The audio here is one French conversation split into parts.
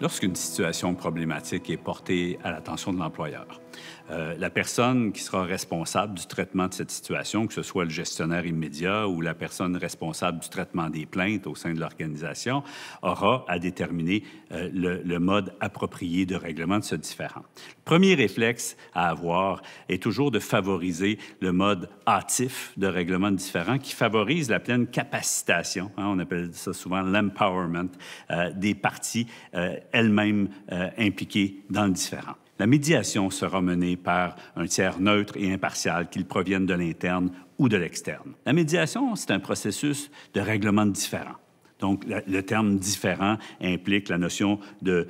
lorsqu'une situation problématique est portée à l'attention de l'employeur. Euh, la personne qui sera responsable du traitement de cette situation, que ce soit le gestionnaire immédiat ou la personne responsable du traitement des plaintes au sein de l'organisation, aura à déterminer euh, le, mode approprié de règlement de ce différent. Le premier réflexe à avoir est toujours de favoriser le mode hâtif de règlement de différent qui favorise la pleine capacitation, hein, on appelle ça souvent l'empowerment, euh, des parties elles-mêmes impliquées dans le différent. La médiation sera menée par un tiers neutre et impartial, qu'il provienne de l'interne ou de l'externe. La médiation, c'est un processus de règlement différent. Donc, le terme différent implique la notion euh,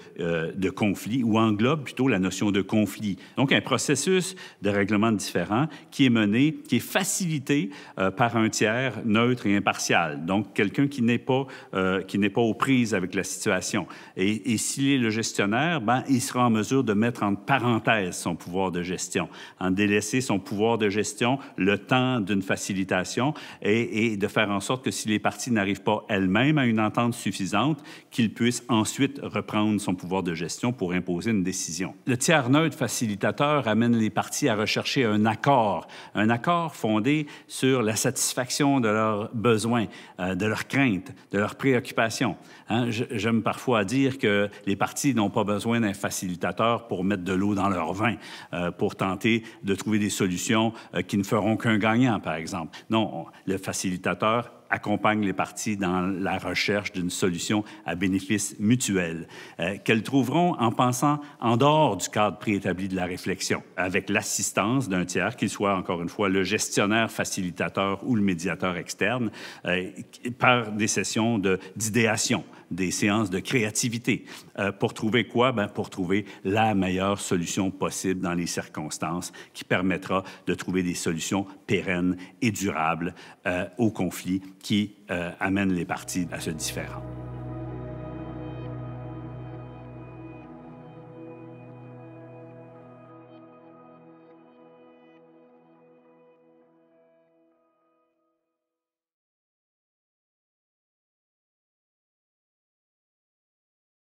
de, conflit ou englobe plutôt la notion de conflit. Donc, un processus de règlement différent qui est mené, qui est facilité euh, par un tiers neutre et impartial. Donc, quelqu'un qui n'est pas, euh, qui n'est pas aux prises avec la situation. Et, s'il est le gestionnaire, ben, il sera en mesure de mettre en parenthèse son pouvoir de gestion, en délaisser son pouvoir de gestion le temps d'une facilitation et, et de faire en sorte que si les parties n'arrivent pas elles-mêmes à une entente suffisante qu'il puisse ensuite reprendre son pouvoir de gestion pour imposer une décision. Le tiers neutre facilitateur amène les parties à rechercher un accord, un accord fondé sur la satisfaction de leurs besoins, euh, de leurs craintes, de leurs préoccupations. Hein, j'aime parfois dire que les parties n'ont pas besoin d'un facilitateur pour mettre de l'eau dans leur vin, euh, pour tenter de trouver des solutions euh, qui ne feront qu'un gagnant, par exemple. Non, le facilitateur accompagnent les parties dans la recherche d'une solution à bénéfice mutuel, euh, qu'elles trouveront en pensant en dehors du cadre préétabli de la réflexion, avec l'assistance d'un tiers, qu'il soit encore une fois le gestionnaire facilitateur ou le médiateur externe, euh, par des sessions d'idéation. des séances de créativité. Euh, pour trouver quoi? Ben, pour trouver la meilleure solution possible dans les circonstances qui permettra de trouver des solutions pérennes et durables aux au conflit qui euh, amène les parties à se différencier.